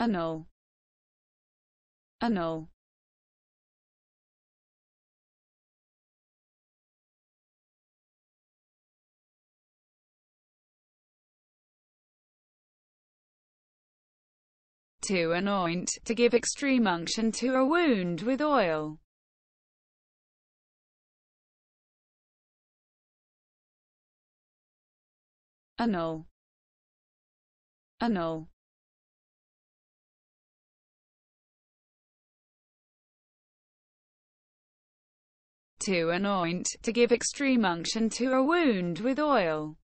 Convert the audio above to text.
annul annul to anoint, to give extreme unction to a wound with oil. Annul. Annul. to anoint, to give extreme unction to a wound with oil.